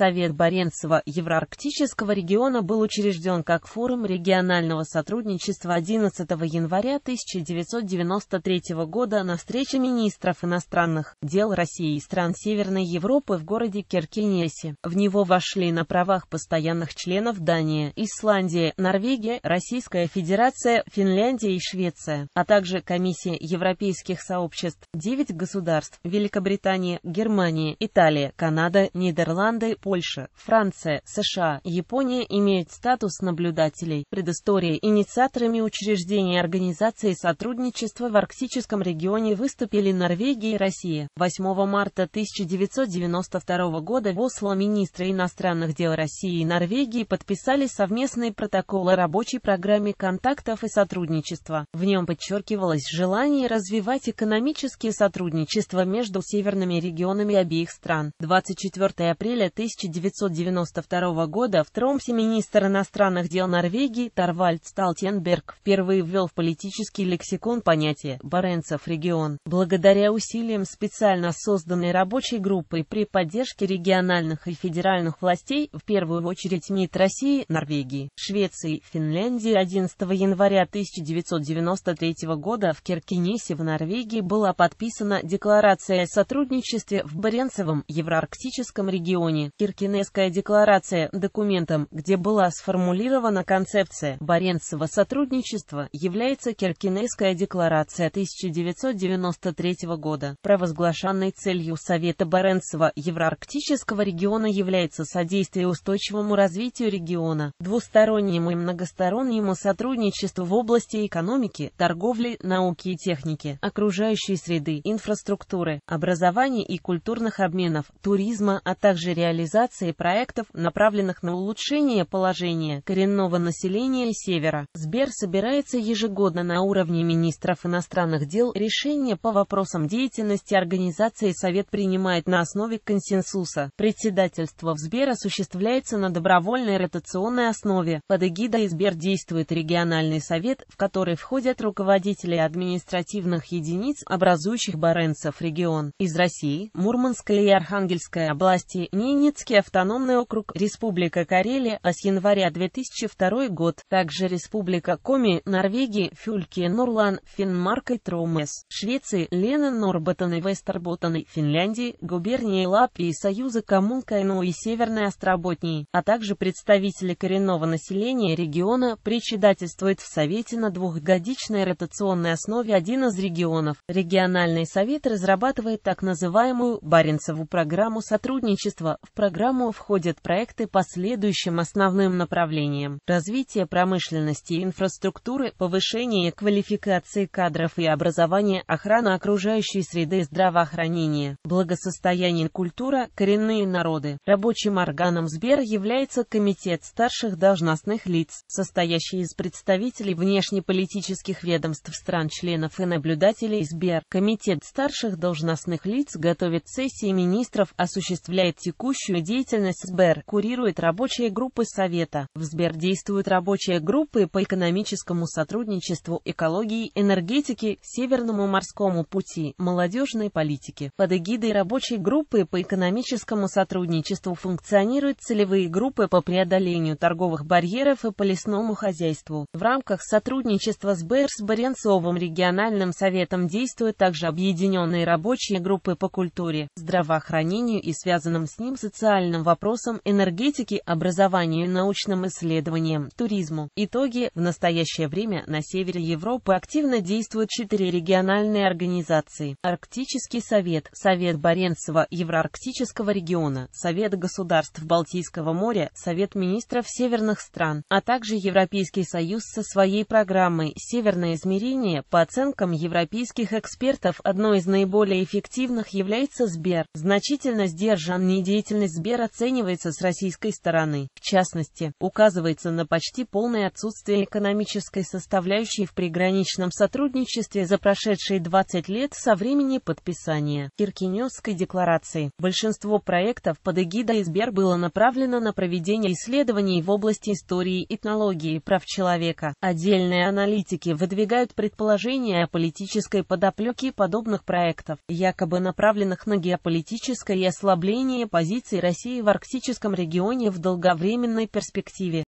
Совет Баренцева Евроарктического региона был учрежден как форум регионального сотрудничества 11 января 1993 года на встрече министров иностранных дел России и стран Северной Европы в городе Киркинесе. В него вошли на правах постоянных членов Дания, Исландия, Норвегия, Российская Федерация, Финляндия и Швеция, а также Комиссия Европейских сообществ, 9 государств, Великобритания, Германия, Италия, Канада, Нидерланды, Польша, Польша, Франция, США, Япония имеют статус наблюдателей. Предыстория инициаторами учреждения Организации сотрудничества в арктическом регионе выступили Норвегия и Россия. 8 марта 1992 года в Осло министры иностранных дел России и Норвегии подписали совместный протокол о рабочей программе контактов и сотрудничества. В нем подчеркивалось желание развивать экономические сотрудничества между северными регионами обеих стран. 24 апреля 1992 1992 года в Тромсе министр иностранных дел Норвегии Тарвальд Сталтенберг впервые ввел в политический лексикон понятие «Баренцев регион». Благодаря усилиям специально созданной рабочей группы при поддержке региональных и федеральных властей, в первую очередь МИД России, Норвегии, Швеции, Финляндии 11 января 1993 года в Киркинесе в Норвегии была подписана декларация о сотрудничестве в Баренцевом евроарктическом регионе. Киркинесская декларация документом, где была сформулирована концепция Баренцева сотрудничества, является Киркинесская декларация 1993 года. Провозглашенной целью Совета Баренцева Евроарктического региона является содействие устойчивому развитию региона, двустороннему и многостороннему сотрудничеству в области экономики, торговли, науки и техники, окружающей среды, инфраструктуры, образования и культурных обменов, туризма, а также реализации реализации проектов, направленных на улучшение положения коренного населения Севера. Сбер собирается ежегодно на уровне министров иностранных дел. Решение по вопросам деятельности организации Совет принимает на основе консенсуса. Председательство в Сбер осуществляется на добровольной ротационной основе. Под эгидой Сбер действует региональный совет, в который входят руководители административных единиц, образующих Баренцев регион, из России, Мурманской и Архангельской области, Ненец, Калининградский автономный округ, Республика Карелия, а с января 2002 год, также Республика Коми, Норвегии, Фюльки, Нурлан, Финмарк и Тромес, Швеции, Лена, Норботтен и Вестерботан, и Финляндии, губернии Лапи и Союза коммун Кайну и Северной Остроботнии, а также представители коренного населения региона, председательствует в Совете на двухгодичной ротационной основе один из регионов. Региональный совет разрабатывает так называемую «Баренцеву программу сотрудничества» в программе программу входят проекты по следующим основным направлениям – развитие промышленности и инфраструктуры, повышение квалификации кадров и образования, охрана окружающей среды и здравоохранения, благосостояние культура, коренные народы. Рабочим органом Сбер является Комитет старших должностных лиц, состоящий из представителей внешнеполитических ведомств стран-членов и наблюдателей Сбер. Комитет старших должностных лиц готовит сессии министров, осуществляет текущую Рабочую деятельность Сбер курирует рабочие группы Совета. В Сбер действуют рабочие группы по экономическому сотрудничеству, экологии, энергетике, Северному морскому пути, молодежной политике. Под эгидой рабочей группы по экономическому сотрудничеству функционируют целевые группы по преодолению торговых барьеров и по лесному хозяйству. В рамках сотрудничества Сбер с Баренцовым региональным советом действуют также объединенные рабочие группы по культуре, здравоохранению и связанным с ним социальным социальным вопросам, энергетике, образованию, научным исследованиям, туризму. Итоги. В настоящее время на севере Европы активно действуют четыре региональные организации. Арктический совет, Совет Баренцева Евроарктического региона, Совет государств Балтийского моря, Совет министров северных стран, а также Европейский союз со своей программой «Северное измерение» по оценкам европейских экспертов одной из наиболее эффективных является Сбер. Значительно сдержан недеятельность Сбер оценивается с российской стороны. В частности, указывается на почти полное отсутствие экономической составляющей в приграничном сотрудничестве за прошедшие 20 лет со времени подписания Киркиневской декларации. Большинство проектов под эгидой Сбер было направлено на проведение исследований в области истории, этнологии, прав человека. Отдельные аналитики выдвигают предположения о политической подоплеке подобных проектов, якобы направленных на геополитическое ослабление позиций России России в арктическом регионе в долговременной перспективе.